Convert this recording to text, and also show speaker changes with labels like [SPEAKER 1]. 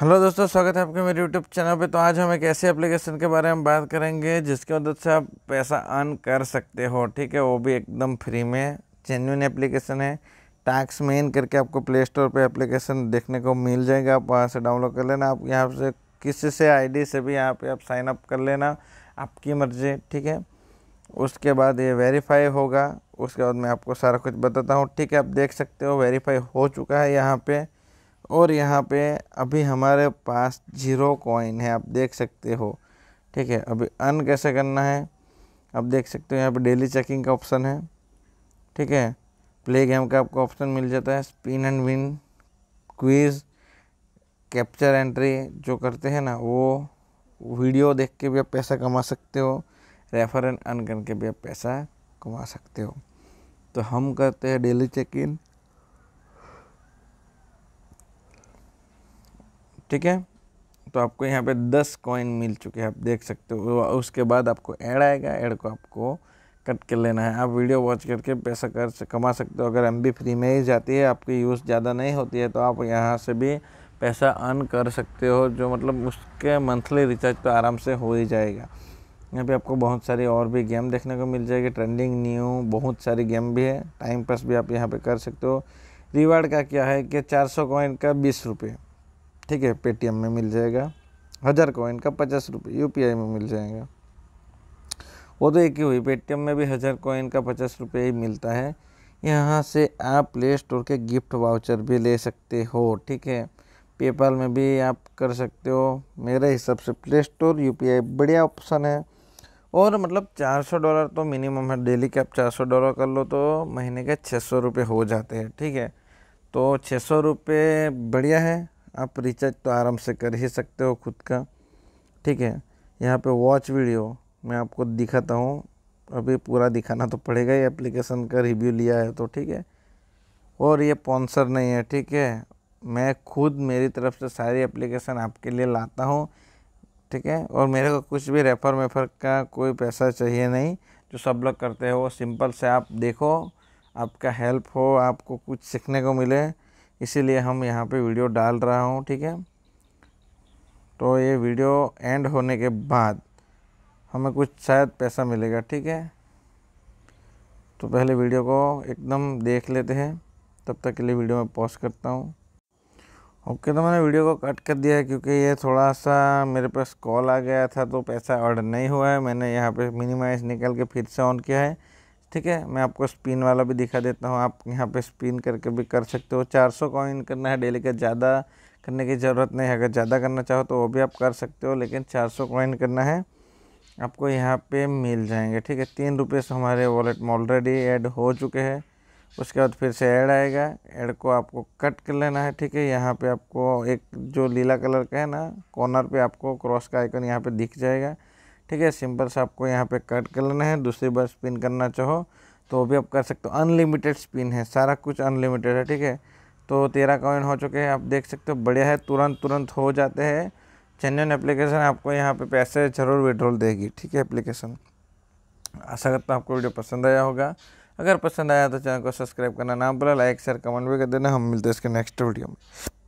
[SPEAKER 1] hello दोस्तों स्वागत है आपके मेरे यूट्यूब चैनल पे तो आज हम एक ऐसे एप्लीकेशन के बारे में बात करेंगे जिसकी मदद से आप पैसा अर्न कर सकते हो ठीक है वो भी एकदम फ्री में जेन्यून एप्लीकेशन है टैक्स मेन करके आपको प्ले स्टोर पर एप्लीकेशन देखने को मिल जाएगा आप वहाँ से डाउनलोड कर लेना आप यहाँ से किसी से आई से भी यहाँ पर आप साइन अप कर लेना आपकी मर्जी ठीक है उसके बाद ये वेरीफाई होगा उसके बाद मैं आपको सारा कुछ बताता हूँ ठीक है आप देख सकते हो वेरीफाई हो चुका है यहाँ पर और यहाँ पे अभी हमारे पास जीरो कॉइन है आप देख सकते हो ठीक है अभी अन कैसे करना है आप देख सकते हो यहाँ पे डेली चेकिंग का ऑप्शन है ठीक है प्ले गेम का आपको ऑप्शन मिल जाता है spin and win quiz capture entry जो करते हैं ना वो वीडियो देख के भी आप पैसा कमा सकते हो रेफर एंड अन करके भी आप पैसा कमा सकते हो तो हम करते हैं डेली चेक इन ठीक है तो आपको यहाँ पे दस कॉइन मिल चुके हैं आप देख सकते हो उसके बाद आपको ऐड आएगा ऐड को आपको कट कर लेना है आप वीडियो वॉच करके पैसा कर कमा सकते हो अगर एम फ्री में ही जाती है आपकी यूज़ ज़्यादा नहीं होती है तो आप यहाँ से भी पैसा अर्न कर सकते हो जो मतलब उसके मंथली रिचार्ज तो आराम से हो ही जाएगा यहाँ पे आपको बहुत सारी और भी गेम देखने को मिल जाएगी ट्रेंडिंग न्यू बहुत सारी गेम भी है टाइम पास भी आप यहाँ पे कर सकते हो रिवार्ड का क्या है कि 400 सौ कॉइन का बीस रुपये ठीक है पेटीएम में मिल जाएगा हज़ार कॉइन का पचास रुपये यू में मिल जाएगा वो तो एक ही हुई पेटीएम में भी हज़ार कॉइन का पचास रुपये ही मिलता है यहाँ से आप प्ले स्टोर के गिफ्ट वाउचर भी ले सकते हो ठीक है पेपाल में भी आप कर सकते हो मेरे हिसाब से प्ले स्टोर यू बढ़िया ऑप्शन है और मतलब 400 डॉलर तो मिनिमम है डेली के आप 400 डॉलर कर लो तो महीने के सौ रुपये हो जाते हैं ठीक है तो सौ रुपये बढ़िया है आप रिचार्ज तो आराम से कर ही सकते हो खुद का ठीक है यहाँ पे वॉच वीडियो मैं आपको दिखाता हूँ अभी पूरा दिखाना तो पड़ेगा ही एप्लीकेशन का रिव्यू लिया है तो ठीक है और ये स्पॉन्सर नहीं है ठीक है मैं खुद मेरी तरफ से सारी एप्लीकेशन आपके लिए लाता हूँ ठीक है और मेरे को कुछ भी रेफर वेफर का कोई पैसा चाहिए नहीं जो सब लोग करते हैं वो सिंपल से आप देखो आपका हेल्प हो आपको कुछ सीखने को मिले इसीलिए हम यहाँ पे वीडियो डाल रहा हूँ ठीक है तो ये वीडियो एंड होने के बाद हमें कुछ शायद पैसा मिलेगा ठीक है तो पहले वीडियो को एकदम देख लेते हैं तब तक के लिए वीडियो में पॉज करता हूँ ओके तो मैंने वीडियो को कट कर दिया है क्योंकि ये थोड़ा सा मेरे पास कॉल आ गया था तो पैसा ऑर्डर नहीं हुआ है मैंने यहाँ पे मिनिमाइज निकाल के फिर से ऑन किया है ठीक है मैं आपको स्पिन वाला भी दिखा देता हूँ आप यहाँ पे स्पिन करके भी कर सकते हो 400 सौ कॉइन करना है डेली का ज़्यादा करने की ज़रूरत नहीं है अगर ज़्यादा करना चाहो तो वो भी आप कर सकते हो लेकिन 400 सौ कॉइन करना है आपको यहाँ पे मिल जाएंगे ठीक है तीन रुपये से हमारे वॉलेट में ऑलरेडी ऐड हो चुके हैं उसके बाद फिर से ऐड आएगा ऐड को आपको कट कर लेना है ठीक है यहाँ पर आपको एक जो लीला कलर का है ना कॉर्नर पर आपको क्रॉस का आइकन यहाँ पर दिख जाएगा ठीक है सिंपल से आपको यहाँ पे कट कर लेना है दूसरी बार स्पिन करना चाहो तो वो भी आप कर सकते हो अनलिमिटेड स्पिन है सारा कुछ अनलिमिटेड है ठीक है तो तेरह कॉइन हो चुके हैं आप देख सकते हो बढ़िया है तुरंत तुरंत हो जाते हैं चेन्यन एप्लीकेशन आपको यहाँ पे पैसे ज़रूर विड्रॉल देगी ठीक है एप्लीकेशन आशा करता हूँ आपको वीडियो पसंद आया होगा अगर पसंद आया तो चैनल को सब्सक्राइब करना ना भूला लाइक शेयर कमेंट भी कर देना हम मिलते हैं इसके नेक्स्ट वीडियो में